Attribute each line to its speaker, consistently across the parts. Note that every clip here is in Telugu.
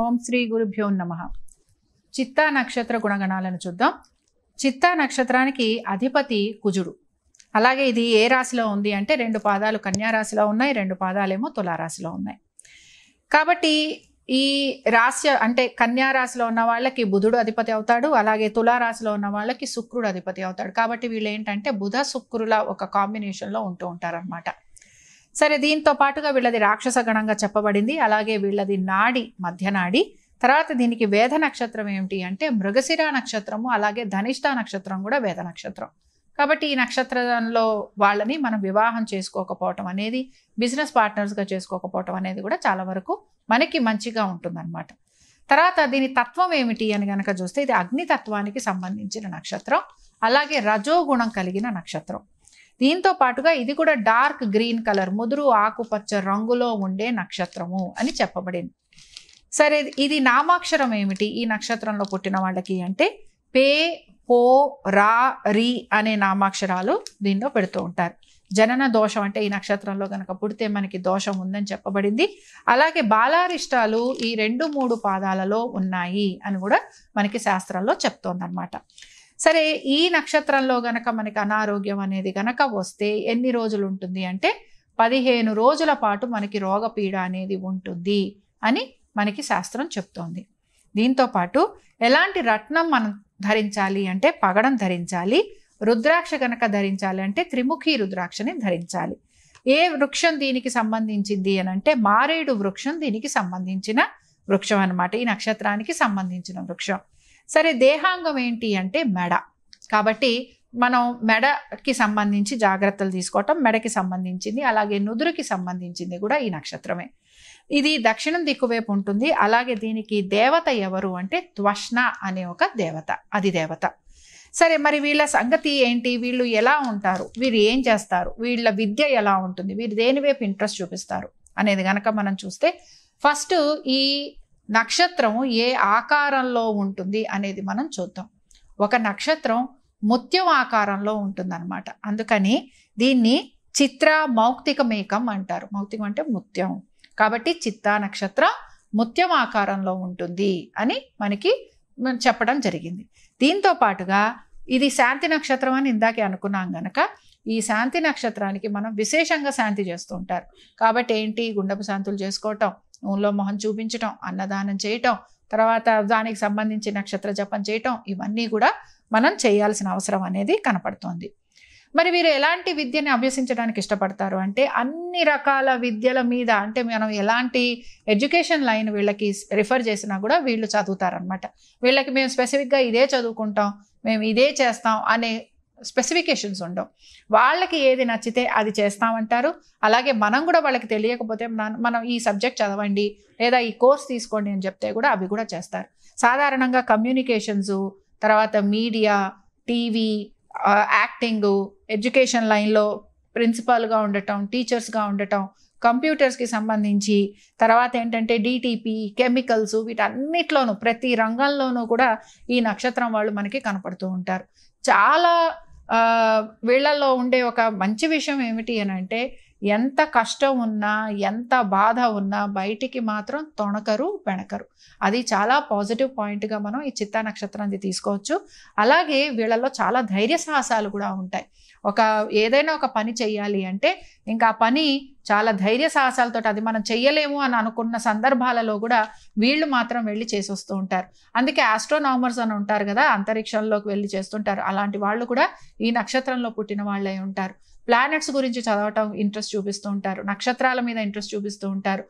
Speaker 1: ఓం శ్రీ గురుభ్యో నమ చిత్తా నక్షత్ర గుణగణాలను చూద్దాం చిత్తా నక్షత్రానికి అధిపతి కుజుడు అలాగే ఇది ఏ రాశిలో ఉంది అంటే రెండు పాదాలు రాశిలో ఉన్నాయి రెండు పాదాలేమో తులారాశిలో ఉన్నాయి కాబట్టి ఈ రాశి అంటే రాశిలో ఉన్న వాళ్ళకి బుధుడు అధిపతి అవుతాడు అలాగే తులారాశిలో ఉన్న వాళ్ళకి శుక్రుడు అధిపతి అవుతాడు కాబట్టి వీళ్ళు ఏంటంటే బుధ శుక్రుల ఒక కాంబినేషన్లో ఉంటూ ఉంటారనమాట సరే దీంతో పాటుగా వీళ్ళది రాక్షస గణంగా చెప్పబడింది అలాగే వీళ్ళది నాడి మధ్యనాడి తర్వాత దీనికి వేద నక్షత్రం ఏమిటి అంటే మృగశిర నక్షత్రము అలాగే ధనిష్ట నక్షత్రం కూడా వేద నక్షత్రం కాబట్టి ఈ నక్షత్రంలో వాళ్ళని మనం వివాహం చేసుకోకపోవటం అనేది బిజినెస్ పార్ట్నర్స్గా చేసుకోకపోవటం అనేది కూడా చాలా వరకు మనకి మంచిగా ఉంటుందన్నమాట తర్వాత దీని తత్వం ఏమిటి అని కనుక చూస్తే ఇది అగ్నితత్వానికి సంబంధించిన నక్షత్రం అలాగే రజోగుణం కలిగిన నక్షత్రం దీంతో పాటుగా ఇది కూడా డార్క్ గ్రీన్ కలర్ ముదురు ఆకుపచ్చ రంగులో ఉండే నక్షత్రము అని చెప్పబడింది సరే ఇది నామాక్షరం ఏమిటి ఈ నక్షత్రంలో పుట్టిన వాళ్ళకి అంటే పే పో రా రి అనే నామాక్షరాలు దీనిలో పెడుతూ ఉంటారు జనన దోషం అంటే ఈ నక్షత్రంలో కనుక పుడితే మనకి దోషం ఉందని చెప్పబడింది అలాగే బాలారిష్టాలు ఈ రెండు మూడు పాదాలలో ఉన్నాయి అని కూడా మనకి శాస్త్రంలో చెప్తోందనమాట సరే ఈ నక్షత్రంలో గనక మనకి అనారోగ్యం అనేది గనక వస్తే ఎన్ని రోజులు ఉంటుంది అంటే పదిహేను రోజుల పాటు మనకి రోగపీడ అనేది ఉంటుంది అని మనకి శాస్త్రం చెప్తోంది దీంతోపాటు ఎలాంటి రత్నం మనం ధరించాలి అంటే పగడం ధరించాలి రుద్రాక్ష గనక ధరించాలి అంటే త్రిముఖి రుద్రాక్షని ధరించాలి ఏ వృక్షం దీనికి సంబంధించింది అని అంటే మారేడు వృక్షం దీనికి సంబంధించిన వృక్షం అనమాట ఈ నక్షత్రానికి సంబంధించిన వృక్షం సరే దేహాంగం ఏంటి అంటే మెడ కాబట్టి మనం మెడకి సంబంధించి జాగ్రత్తలు తీసుకోవటం మెడకి సంబంధించింది అలాగే నుదురుకి సంబంధించింది కూడా ఈ నక్షత్రమే ఇది దక్షిణం దిక్కువైపు ఉంటుంది అలాగే దీనికి దేవత ఎవరు అంటే త్వష్ణ అనే ఒక దేవత అది దేవత సరే మరి వీళ్ళ సంగతి ఏంటి వీళ్ళు ఎలా ఉంటారు వీరు ఏం చేస్తారు వీళ్ళ విద్య ఎలా ఉంటుంది వీరు దేనివైపు ఇంట్రెస్ట్ చూపిస్తారు అనేది కనుక మనం చూస్తే ఫస్ట్ ఈ నక్షత్రం ఏ ఆకారంలో ఉంటుంది అనేది మనం చూద్దాం ఒక నక్షత్రం ముత్యం ఆకారంలో ఉంటుందన్నమాట అందుకని దీన్ని చిత్ర మౌక్తిక మేకం అంటారు మౌక్తికం అంటే ముత్యం కాబట్టి చిత్తా నక్షత్రం ముత్యం ఆకారంలో ఉంటుంది అని మనకి చెప్పడం జరిగింది దీంతో పాటుగా ఇది శాంతి నక్షత్రం అని ఇందాకే అనుకున్నాం గనక ఈ శాంతి నక్షత్రానికి మనం విశేషంగా శాంతి చేస్తూ ఉంటారు కాబట్టి ఏంటి గుండపు శాంతులు చేసుకోవటం నూనెలో మొహం చూపించటం అన్నదానం చేయటం తర్వాత దానికి సంబంధించి నక్షత్ర జపం చేయటం ఇవన్నీ కూడా మనం చేయాల్సిన అవసరం అనేది కనపడుతోంది మరి వీరు ఎలాంటి విద్యని అభ్యసించడానికి ఇష్టపడతారు అంటే అన్ని రకాల విద్యల మీద అంటే మనం ఎలాంటి ఎడ్యుకేషన్ లైన్ వీళ్ళకి రిఫర్ చేసినా కూడా వీళ్ళు చదువుతారనమాట వీళ్ళకి మేము స్పెసిఫిక్గా ఇదే చదువుకుంటాం మేము ఇదే చేస్తాం అనే స్పెసిఫికేషన్స్ ఉండవు వాళ్ళకి ఏది నచ్చితే అది చేస్తామంటారు అలాగే మనం కూడా వాళ్ళకి తెలియకపోతే మనం ఈ సబ్జెక్ట్ చదవండి లేదా ఈ కోర్స్ తీసుకోండి అని చెప్తే కూడా అవి కూడా చేస్తారు సాధారణంగా కమ్యూనికేషన్స్ తర్వాత మీడియా టీవీ యాక్టింగ్ ఎడ్యుకేషన్ లైన్లో ప్రిన్సిపాల్గా ఉండటం టీచర్స్గా ఉండటం కంప్యూటర్స్కి సంబంధించి తర్వాత ఏంటంటే డిటిపి కెమికల్స్ వీటన్నిటిలోనూ ప్రతి రంగంలోనూ కూడా ఈ నక్షత్రం వాళ్ళు మనకి కనపడుతూ ఉంటారు చాలా వీళ్ళల్లో ఉండే ఒక మంచి విషయం ఏమిటి అని అంటే ఎంత కష్టం ఉన్నా ఎంత బాధ ఉన్నా బయటికి మాత్రం తొణకరు పెణకరు అది చాలా పాజిటివ్ పాయింట్గా మనం ఈ చిత్తా నక్షత్రాన్ని తీసుకోవచ్చు అలాగే వీళ్ళలో చాలా ధైర్య సాహసాలు కూడా ఉంటాయి ఒక ఏదైనా ఒక పని చేయాలి అంటే ఇంకా ఆ పని చాలా ధైర్య సాహసాలతో అది మనం చెయ్యలేము అని అనుకున్న సందర్భాలలో కూడా వీళ్ళు మాత్రం వెళ్ళి చేసొస్తూ ఉంటారు అందుకే ఆస్ట్రోనామర్స్ అని ఉంటారు కదా అంతరిక్షంలోకి వెళ్ళి చేస్తుంటారు అలాంటి వాళ్ళు కూడా ఈ నక్షత్రంలో పుట్టిన వాళ్ళే ఉంటారు ప్లానెట్స్ గురించి చదవటం ఇంట్రెస్ట్ చూపిస్తూ ఉంటారు నక్షత్రాల మీద ఇంట్రెస్ట్ చూపిస్తూ ఉంటారు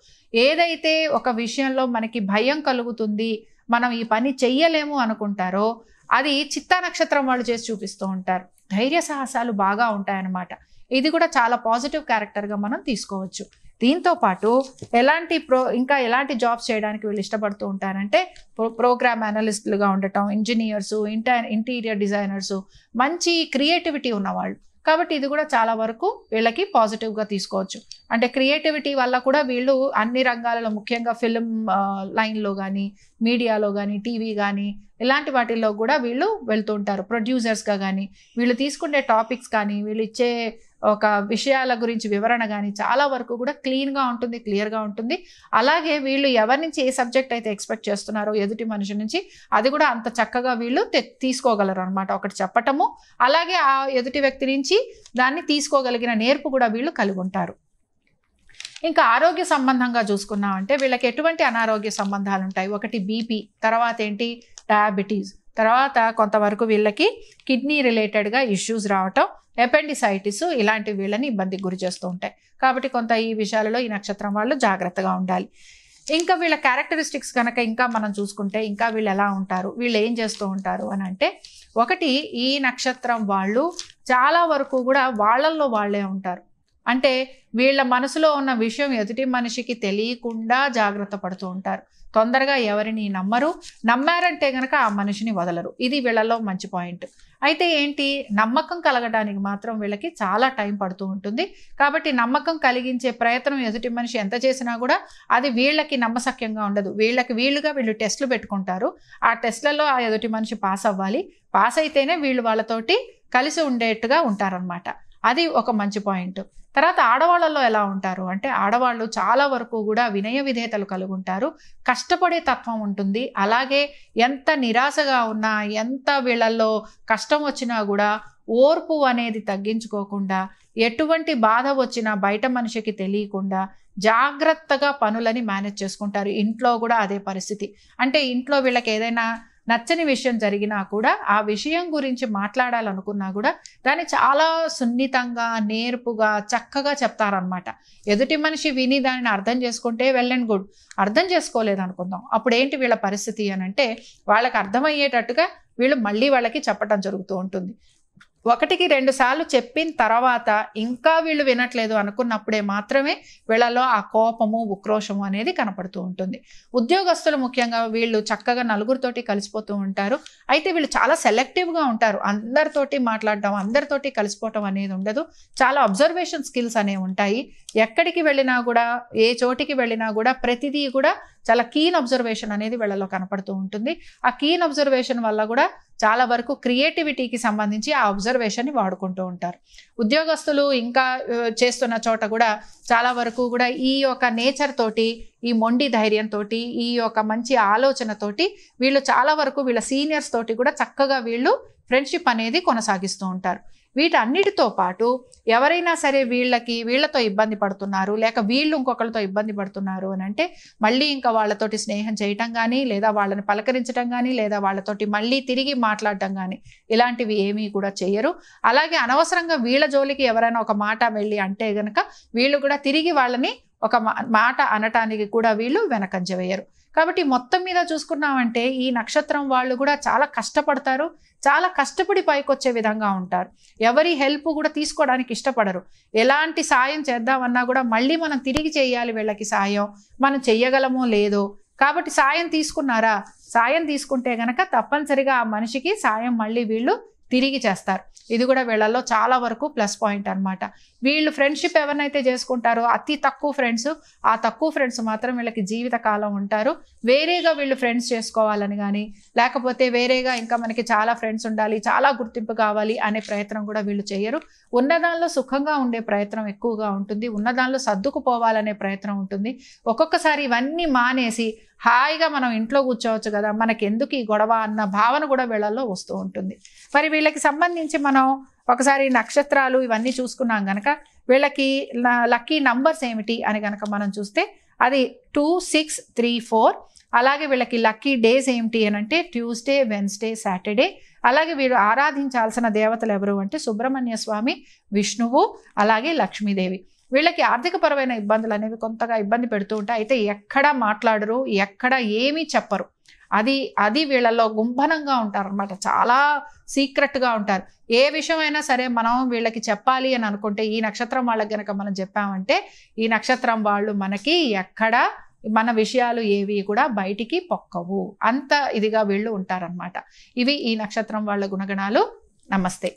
Speaker 1: ఏదైతే ఒక విషయంలో మనకి భయం కలుగుతుంది మనం ఈ పని చెయ్యలేము అనుకుంటారో అది చిత్తా నక్షత్రం వాళ్ళు చేసి చూపిస్తూ ఉంటారు ధైర్య సాహసాలు బాగా ఉంటాయన్నమాట ఇది కూడా చాలా పాజిటివ్ క్యారెక్టర్గా మనం తీసుకోవచ్చు దీంతో పాటు ఎలాంటి ప్రో ఇంకా ఎలాంటి జాబ్స్ చేయడానికి వీళ్ళు ఇష్టపడుతూ ఉంటారంటే ప్రో ప్రోగ్రామ్ అనలిస్టులుగా ఉండటం ఇంజనీర్సు ఇంట ఇంటీరియర్ డిజైనర్సు మంచి క్రియేటివిటీ ఉన్నవాళ్ళు కాబట్టి ఇది కూడా చాలా వరకు వీళ్ళకి పాజిటివ్గా తీసుకోవచ్చు అంటే క్రియేటివిటీ వల్ల కూడా వీళ్ళు అన్ని రంగాలలో ముఖ్యంగా ఫిల్మ్ లైన్లో కానీ మీడియాలో కానీ టీవీ కానీ ఇలాంటి వాటిల్లో కూడా వీళ్ళు వెళ్తుంటారు ప్రొడ్యూసర్స్గా కానీ వీళ్ళు తీసుకునే టాపిక్స్ కానీ వీళ్ళు ఇచ్చే ఒక విషయాల గురించి వివరణ కానీ చాలా వరకు కూడా క్లీన్గా ఉంటుంది క్లియర్గా ఉంటుంది అలాగే వీళ్ళు ఎవరి నుంచి ఏ సబ్జెక్ట్ అయితే ఎక్స్పెక్ట్ చేస్తున్నారో ఎదుటి మనిషి నుంచి అది కూడా అంత చక్కగా వీళ్ళు తీసుకోగలరు అనమాట ఒకటి చెప్పటము అలాగే ఆ ఎదుటి వ్యక్తి నుంచి దాన్ని తీసుకోగలిగిన నేర్పు కూడా వీళ్ళు కలిగి ఉంటారు ఇంకా ఆరోగ్య సంబంధంగా చూసుకున్నామంటే వీళ్ళకి ఎటువంటి అనారోగ్య సంబంధాలు ఉంటాయి ఒకటి బీపీ తర్వాత ఏంటి డయాబెటీస్ తర్వాత కొంతవరకు వీళ్ళకి కిడ్నీ రిలేటెడ్గా ఇష్యూస్ రావటం ఎపెండిసైటిస్ ఇలాంటి వీళ్ళని ఇబ్బందికి గురి చేస్తూ ఉంటాయి కాబట్టి కొంత ఈ విషయాలలో ఈ నక్షత్రం వాళ్ళు జాగ్రత్తగా ఉండాలి ఇంకా వీళ్ళ క్యారెక్టరిస్టిక్స్ కనుక ఇంకా మనం చూసుకుంటే ఇంకా వీళ్ళు ఎలా ఉంటారు వీళ్ళు ఏం చేస్తూ ఉంటారు అని అంటే ఒకటి ఈ నక్షత్రం వాళ్ళు చాలా వరకు కూడా వాళ్ళల్లో వాళ్ళే ఉంటారు అంటే వీళ్ళ మనసులో ఉన్న విషయం ఎదుటి మనిషికి తెలియకుండా జాగ్రత్త పడుతూ ఉంటారు తొందరగా ఎవరిని నమ్మరు నమ్మారంటే గనక ఆ మనిషిని వదలరు ఇది వీళ్ళలో మంచి పాయింట్ అయితే ఏంటి నమ్మకం కలగడానికి మాత్రం వీళ్ళకి చాలా టైం పడుతూ ఉంటుంది కాబట్టి నమ్మకం కలిగించే ప్రయత్నం ఎదుటి మనిషి ఎంత చేసినా కూడా అది వీళ్ళకి నమ్మసక్యంగా ఉండదు వీళ్ళకి వీళ్ళుగా వీళ్ళు టెస్టులు పెట్టుకుంటారు ఆ టెస్ట్లలో ఆ ఎదుటి మనిషి పాస్ అవ్వాలి పాస్ అయితేనే వీళ్ళు వాళ్ళతోటి కలిసి ఉండేట్టుగా ఉంటారనమాట అది ఒక మంచి పాయింట్ తర్వాత ఆడవాళ్ళలో ఎలా ఉంటారు అంటే ఆడవాళ్ళు చాలా వరకు కూడా వినయ విధేయతలు కలిగి ఉంటారు కష్టపడే తత్వం ఉంటుంది అలాగే ఎంత నిరాశగా ఉన్నా ఎంత వీళ్ళల్లో కష్టం వచ్చినా కూడా ఓర్పు అనేది తగ్గించుకోకుండా ఎటువంటి బాధ వచ్చినా బయట మనిషికి తెలియకుండా జాగ్రత్తగా పనులని మేనేజ్ చేసుకుంటారు ఇంట్లో కూడా అదే పరిస్థితి అంటే ఇంట్లో వీళ్ళకి ఏదైనా నచ్చని విషయం జరిగినా కూడా ఆ విషయం గురించి మాట్లాడాలనుకున్నా కూడా దాన్ని చాలా సున్నితంగా నేర్పుగా చక్కగా చెప్తారనమాట ఎదుటి మనిషి విని దానిని అర్థం చేసుకుంటే వెల్ అండ్ గుడ్ అర్థం చేసుకోలేదు అనుకుందాం అప్పుడు ఏంటి వీళ్ళ పరిస్థితి అని అంటే వాళ్ళకి అర్థమయ్యేటట్టుగా వీళ్ళు మళ్ళీ వాళ్ళకి చెప్పడం జరుగుతూ ఉంటుంది ఒకటికి రెండు సార్లు చెప్పిన తర్వాత ఇంకా వీళ్ళు వినట్లేదు అనుకున్నప్పుడే మాత్రమే వీళ్ళలో ఆ కోపము ఉక్రోషము అనేది కనపడుతూ ఉంటుంది ఉద్యోగస్తులు ముఖ్యంగా వీళ్ళు చక్కగా నలుగురితోటి కలిసిపోతూ ఉంటారు అయితే వీళ్ళు చాలా సెలెక్టివ్గా ఉంటారు అందరితోటి మాట్లాడడం అందరితోటి కలిసిపోవటం అనేది ఉండదు చాలా అబ్జర్వేషన్ స్కిల్స్ అనేవి ఉంటాయి ఎక్కడికి వెళ్ళినా కూడా ఏ చోటికి వెళ్ళినా కూడా ప్రతిదీ కూడా చాలా కీన్ అబ్జర్వేషన్ అనేది వీళ్ళలో కనపడుతూ ఉంటుంది ఆ కీన్ అబ్జర్వేషన్ వల్ల కూడా చాలా వరకు క్రియేటివిటీకి సంబంధించి ఆ అబ్జర్వేషన్ని వాడుకుంటూ ఉంటారు ఉద్యోగస్తులు ఇంకా చేస్తున్న చోట కూడా చాలా వరకు కూడా ఈ యొక్క నేచర్ తోటి ఈ మొండి ధైర్యంతో ఈ యొక్క మంచి ఆలోచనతోటి వీళ్ళు చాలా వరకు వీళ్ళ సీనియర్స్ తోటి కూడా చక్కగా వీళ్ళు ఫ్రెండ్షిప్ అనేది కొనసాగిస్తూ ఉంటారు వీటన్నిటితో పాటు ఎవరైనా సరే వీళ్ళకి వీళ్ళతో ఇబ్బంది పడుతున్నారు లేక వీళ్ళు ఇంకొకరితో ఇబ్బంది పడుతున్నారు అని అంటే మళ్ళీ ఇంకా వాళ్ళతోటి స్నేహం చేయటం కానీ లేదా వాళ్ళని పలకరించడం కానీ లేదా వాళ్ళతోటి మళ్ళీ తిరిగి మాట్లాడటం కానీ ఇలాంటివి ఏమీ కూడా చేయరు అలాగే అనవసరంగా వీళ్ళ జోలికి ఎవరైనా ఒక మాట వెళ్ళి అంటే గనక వీళ్ళు కూడా తిరిగి వాళ్ళని ఒక మాట అనటానికి కూడా వీళ్ళు వెనకంజ వేయరు కాబట్టి మొత్తం మీద చూసుకున్నామంటే ఈ నక్షత్రం వాళ్ళు కూడా చాలా కష్టపడతారు చాలా కష్టపడి పైకొచ్చే విధంగా ఉంటారు ఎవరి హెల్ప్ కూడా తీసుకోవడానికి ఇష్టపడరు ఎలాంటి సాయం చేద్దామన్నా కూడా మళ్ళీ మనం తిరిగి చేయాలి వీళ్ళకి సాయం మనం చెయ్యగలమో లేదో కాబట్టి సాయం తీసుకున్నారా సాయం తీసుకుంటే గనక తప్పనిసరిగా ఆ మనిషికి సాయం మళ్ళీ వీళ్ళు తిరిగి చేస్తారు ఇది కూడా వీళ్ళల్లో చాలా వరకు ప్లస్ పాయింట్ అనమాట వీళ్ళు ఫ్రెండ్షిప్ ఎవరినైతే చేసుకుంటారో అతి తక్కువ ఫ్రెండ్స్ ఆ తక్కువ ఫ్రెండ్స్ మాత్రం వీళ్ళకి జీవితకాలం ఉంటారు వేరేగా వీళ్ళు ఫ్రెండ్స్ చేసుకోవాలని కానీ లేకపోతే వేరేగా ఇంకా మనకి చాలా ఫ్రెండ్స్ ఉండాలి చాలా గుర్తింపు కావాలి అనే ప్రయత్నం కూడా వీళ్ళు చేయరు ఉన్నదానిలో సుఖంగా ఉండే ప్రయత్నం ఎక్కువగా ఉంటుంది ఉన్నదానిలో సర్దుకుపోవాలనే ప్రయత్నం ఉంటుంది ఒక్కొక్కసారి ఇవన్నీ మానేసి హాయిగా మనం ఇంట్లో కూర్చోవచ్చు కదా ఎందుకు ఈ గొడవ అన్న భావన కూడా వీళ్ళల్లో వస్తూ ఉంటుంది మరి వీళ్ళకి సంబంధించి మనం ఒకసారి నక్షత్రాలు ఇవన్నీ చూసుకున్నాం కనుక వీళ్ళకి లక్కీ నంబర్స్ ఏమిటి అని కనుక మనం చూస్తే అది టూ సిక్స్ త్రీ ఫోర్ అలాగే వీళ్ళకి లక్కీ డేస్ ఏమిటి అని అంటే ట్యూస్డే వెన్స్డే సాటర్డే అలాగే వీళ్ళు ఆరాధించాల్సిన దేవతలు ఎవరు అంటే సుబ్రహ్మణ్య స్వామి విష్ణువు అలాగే లక్ష్మీదేవి వీళ్ళకి ఆర్థికపరమైన ఇబ్బందులు అనేవి కొంతగా ఇబ్బంది పెడుతూ ఉంటాయి అయితే ఎక్కడ మాట్లాడరు ఎక్కడ ఏమీ చెప్పరు అది అది వీళ్ళలో గుంభనంగా అనమాట చాలా సీక్రెట్గా ఉంటారు ఏ విషయమైనా సరే మనం వీళ్ళకి చెప్పాలి అని అనుకుంటే ఈ నక్షత్రం వాళ్ళకి గనక మనం చెప్పామంటే ఈ నక్షత్రం వాళ్ళు మనకి ఎక్కడ మన విషయాలు ఏవి కూడా బయటికి పొక్కవు అంత ఇదిగా వీళ్ళు ఉంటారనమాట ఇవి ఈ నక్షత్రం వాళ్ళ గుణగణాలు నమస్తే